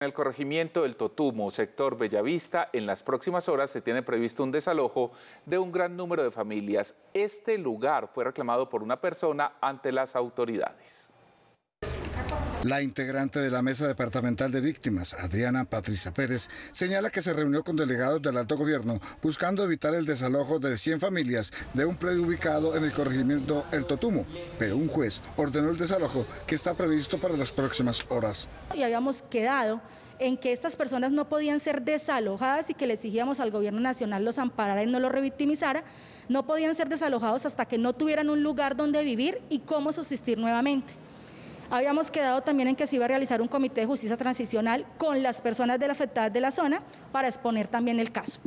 En el corregimiento del Totumo, sector Bellavista, en las próximas horas se tiene previsto un desalojo de un gran número de familias. Este lugar fue reclamado por una persona ante las autoridades. La integrante de la Mesa Departamental de Víctimas, Adriana Patricia Pérez, señala que se reunió con delegados del alto gobierno buscando evitar el desalojo de 100 familias de un predio ubicado en el corregimiento El Totumo, pero un juez ordenó el desalojo que está previsto para las próximas horas. Y habíamos quedado en que estas personas no podían ser desalojadas y que le exigíamos al gobierno nacional los amparara y no los revictimizara, no podían ser desalojados hasta que no tuvieran un lugar donde vivir y cómo subsistir nuevamente. Habíamos quedado también en que se iba a realizar un comité de justicia transicional con las personas de la afectadas de la zona para exponer también el caso.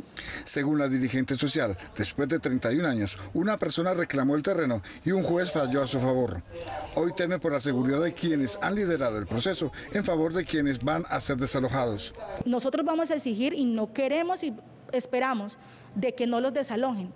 Según la dirigente social, después de 31 años, una persona reclamó el terreno y un juez falló a su favor. Hoy teme por la seguridad de quienes han liderado el proceso en favor de quienes van a ser desalojados. Nosotros vamos a exigir y no queremos y esperamos de que no los desalojen,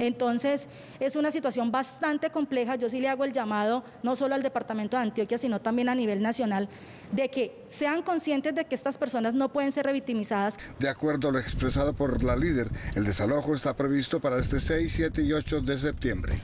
entonces, es una situación bastante compleja. Yo sí le hago el llamado, no solo al Departamento de Antioquia, sino también a nivel nacional, de que sean conscientes de que estas personas no pueden ser revictimizadas. De acuerdo a lo expresado por la líder, el desalojo está previsto para este 6, 7 y 8 de septiembre.